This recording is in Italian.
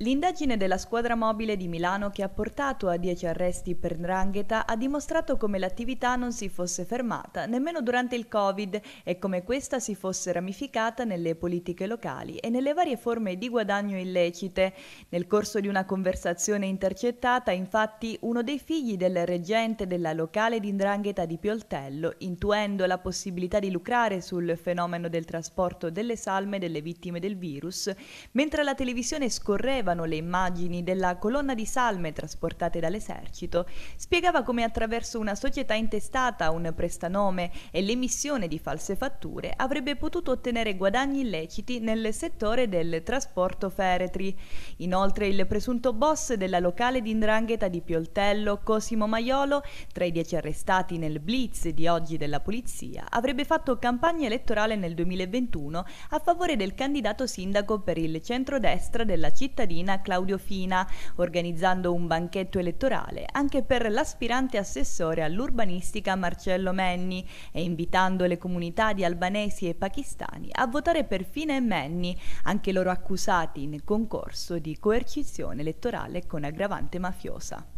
L'indagine della squadra mobile di Milano che ha portato a 10 arresti per Drangheta ha dimostrato come l'attività non si fosse fermata nemmeno durante il Covid e come questa si fosse ramificata nelle politiche locali e nelle varie forme di guadagno illecite. Nel corso di una conversazione intercettata, infatti, uno dei figli del reggente della locale di Drangheta di Pioltello, intuendo la possibilità di lucrare sul fenomeno del trasporto delle salme delle vittime del virus, mentre la televisione scorreva riprendevano le immagini della colonna di salme trasportate dall'esercito, spiegava come attraverso una società intestata a un prestanome e l'emissione di false fatture avrebbe potuto ottenere guadagni illeciti nel settore del trasporto feretri. Inoltre il presunto boss della locale di indrangheta di Pioltello, Cosimo Maiolo, tra i dieci arrestati nel blitz di oggi della polizia, avrebbe fatto campagna elettorale nel 2021 a favore del candidato sindaco per il centrodestra della cittadina Farina Claudio Fina, organizzando un banchetto elettorale anche per l'aspirante assessore all'urbanistica Marcello Menni e invitando le comunità di albanesi e pakistani a votare per Fina e Menni, anche loro accusati nel concorso di coercizione elettorale con aggravante mafiosa.